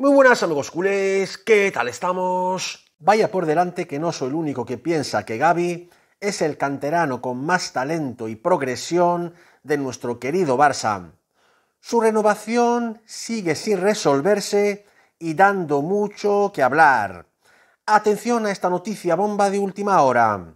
Muy buenas amigos culés, ¿qué tal estamos? Vaya por delante que no soy el único que piensa que Gaby es el canterano con más talento y progresión de nuestro querido Barça. Su renovación sigue sin resolverse y dando mucho que hablar. Atención a esta noticia bomba de última hora.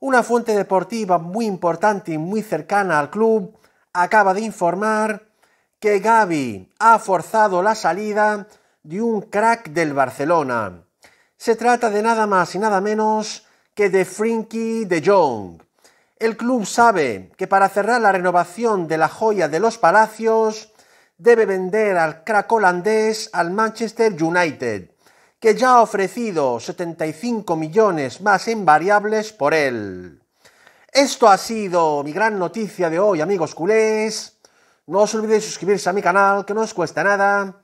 Una fuente deportiva muy importante y muy cercana al club acaba de informar que Gaby ha forzado la salida de un crack del Barcelona. Se trata de nada más y nada menos que de Frenkie de Jong. El club sabe que para cerrar la renovación de la joya de los palacios debe vender al crack holandés al Manchester United, que ya ha ofrecido 75 millones más en variables por él. Esto ha sido mi gran noticia de hoy, amigos culés. No os olvidéis suscribirse a mi canal, que no os cuesta nada